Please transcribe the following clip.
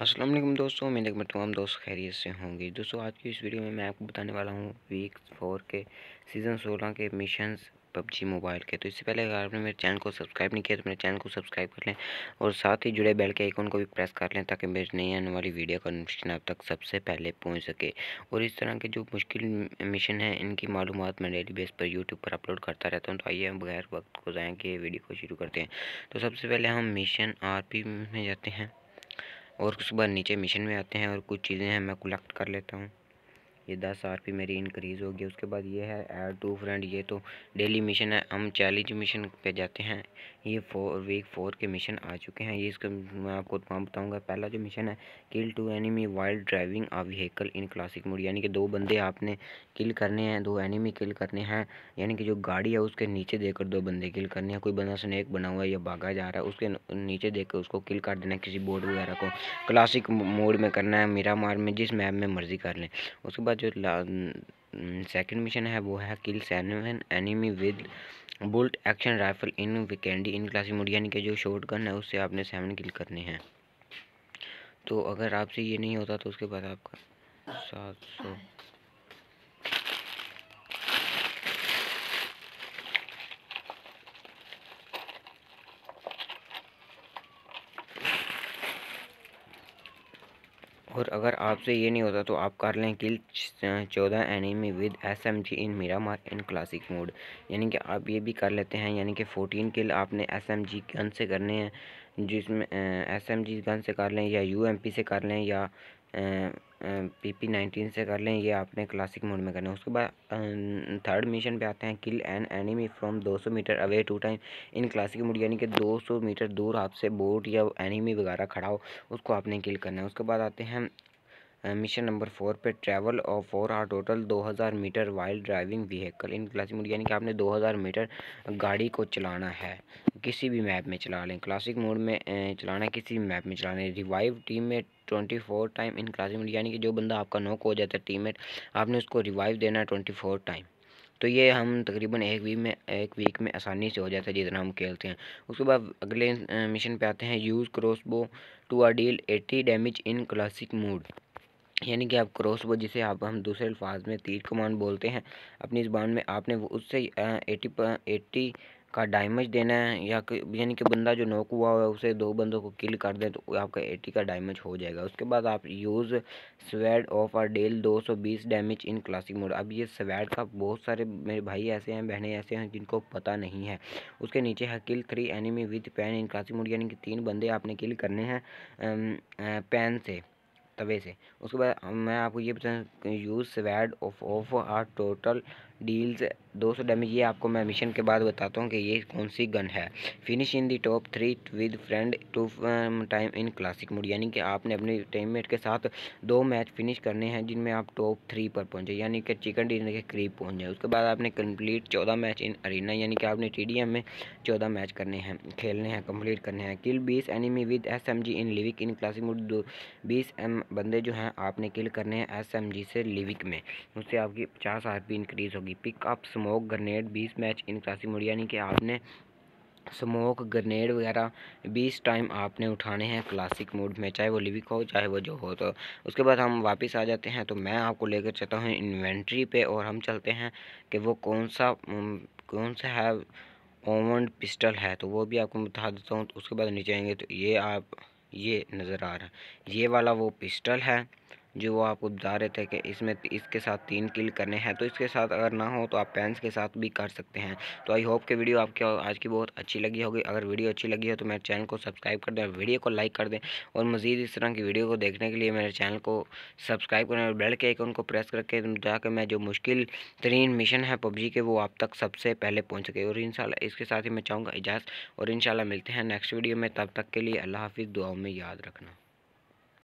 अस्सलाम वालेकुम दोस्तों उम्मीद है तमाम दोस्त खैरियत से होंगे दोस्तों आज की इस वीडियो में मैं आपको बताने वाला हूँ वीक फोर के सीज़न सोलह के मिशंस पबजी मोबाइल के तो इससे पहले अगर आपने मेरे चैनल को सब्सक्राइब नहीं किया तो मेरे चैनल को सब्सक्राइब कर लें और साथ ही जुड़े बेल के आइकॉन को भी प्रेस कर लें ताकि मेरी नई आने वाली वीडियो का नोटिफिकेशन आप तक सबसे पहले पहुंच सके और इस तरह के जो मुश्किल मिशन हैं इनकी मालूम मैं डेली बेस पर यूट्यूब पर अपलोड करता रहता हूँ तो आइए हम बगैर वक्त को जाएँ कि वीडियो को शुरू करते हैं तो सबसे पहले हम मिशन आर में जाते हैं और उसके बाद नीचे मिशन में आते हैं और कुछ चीज़ें हैं मैं कलेक्ट कर लेता हूँ ये दस आर पी मेरी इंक्रीज़ होगी उसके बाद ये है एड टू फ्रेंड ये तो डेली मिशन है हम चैलेंज मिशन पे जाते हैं ये फोर वीक फोर के मिशन आ चुके हैं ये इसका मैं आपको तमाम बताऊंगा पहला जो मिशन है kill two enemy while driving a vehicle in classic mode यानी कि दो बंदे आपने किल करने हैं दो एनिमी किल करने हैं यानी कि जो गाड़ी है उसके नीचे देकर दो बंदे किल करने हैं कोई बंदा स्नैक बना हुआ है या भागा जा रहा है उसके नीचे देख कर उसको किल कर देना है किसी बोर्ड वगैरह को क्लासिक मोड में करना है मेरा मार में जिस मैप में मर्जी कर लें उसके बाद जो सेकंड मिशन है वो है kill seven enemy with bolt action rifle in candy in classic mode यानी कि जो शॉर्ट गन है उससे आपने सेवन किल करने हैं तो अगर आपसे ये नहीं होता तो उसके बाद आपका सात सौ और अगर आपसे ये नहीं होता तो आप कर लें किल चौदह enemy with S M G in Miramar in classic mode यानी कि आप ये भी कर लेते हैं यानी कि फोटीन किल आपने एस एम जी गन से करने हैं जिसमें एस एम जी गन से कर लें या यू एम पी से कर लें या पी पी नाइनटीन से कर लें ये आपने क्लासिक मोड में करना है उसके बाद थर्ड मिशन पे आते हैं kill an enemy from 200 meter away two time in classic mode यानी कि 200 मीटर दूर आपसे बोट या एनिमी वगैरह खड़ा हो उसको आपने किल करना है उसके बाद आते हैं मिशन नंबर फोर पे ट्रैवल और for a total 2000 meter while driving vehicle in classic mode यानी कि आपने 2000 मीटर गाड़ी को चलाना है किसी भी मैप में चला लें क्लासिक मोड में चलाना है किसी भी मैप में चलाना है revive teammate twenty four time in classic mode यानी कि जो बंदा आपका नोक हो जाता है टीम आपने उसको रिवाइव देना है ट्वेंटी फोर टाइम तो ये हम तकरीबन एक वीक में एक वीक में आसानी से हो जाता है जितना हम खेलते हैं उसके बाद अगले मिशन पे आते हैं use crossbow to a deal eighty damage in classic mode यानी कि आप क्रॉस वो जिसे आप हम दूसरे अल्फाज में तीर कमान बोलते हैं अपनी ज़बान में आपने वो उससे एटी एटी का डायमेज देना है या यानी कि बंदा जो नोक हुआ है उसे दो बंदों को किल कर दें तो आपका एटी का डैमेज हो जाएगा उसके बाद आप use sawed off a deal 220 damage in classic mode अब ये स्वेड का बहुत सारे मेरे भाई ऐसे हैं बहनें ऐसे हैं जिनको पता नहीं है उसके नीचे है kill three enemy with pan in classic mode यानी कि तीन बंदे आपने किल करने हैं पेन से तवे से उसके बाद मैं आपको ये बताऊँ use sawed off off a total deals दो सौ डैमेज ये आपको मैं मिशन के बाद बताता हूँ कि ये कौन सी गन है finish in the top three with friend two time in classic mode यानी कि आपने अपने टीममेट के साथ दो मैच फिनिश करने हैं जिनमें आप टॉप थ्री पर पहुँचे यानी कि चिकन डिनर के करीब पहुँच जाए उसके बाद आपने कंप्लीट चौदह मैच इन अरीना यानी कि आपने टी में चौदह मैच करने हैं खेलने हैं कंप्लीट करने हैं किल बीस enemy with S M G in Livik in classic mode दो बीस एम um, बंदे जो हैं आपने किल करने हैं एस एम जी से लिविक में उससे आपकी पचास आर पी इंक्रीज़ होगी पिकअप स्मो स्मोक ग्रनेड बीस मैच इन क्लासिमोड यानी कि आपने स्मोक ग्रनेड वगैरह बीस टाइम आपने उठाने हैं क्लासिक मोड में चाहे वो लिविक हो चाहे वो जो हो तो उसके बाद हम वापस आ जाते हैं तो मैं आपको लेकर चलता हूँ इन्वेंट्री पे और हम चलते हैं कि वो कौन सा कौन सा है ओमंड पिस्टल है तो वो भी आपको बता देता हूँ तो उसके बाद नीचे आएंगे तो ये आप ये नज़र आ रहा है ये वाला वो पिस्टल है जो वो आपको बता रहे थे कि इसमें इसके साथ तीन किल करने हैं तो इसके साथ अगर ना हो तो आप पेंस के साथ भी कर सकते हैं तो आई होप कि वीडियो आपकी आज की बहुत अच्छी लगी होगी अगर वीडियो अच्छी लगी हो तो मेरे चैनल को सब्सक्राइब कर दें वीडियो को लाइक कर दें और मज़ीद इस तरह की वीडियो को देखने के लिए मेरे चैनल को सब्सक्राइब करें और बेल के एक उनको प्रेस करके जाकर मैं जो मुश्किल तरीन मिशन है पबजी के वो आप तक सबसे पहले पहुँच सके और इन इसके साथ ही मैं चाहूँगा इजाज़ और इन मिलते हैं नेक्स्ट वीडियो में तब तक के लिए अल्लाह हाफिज़ दुआओं में याद रखना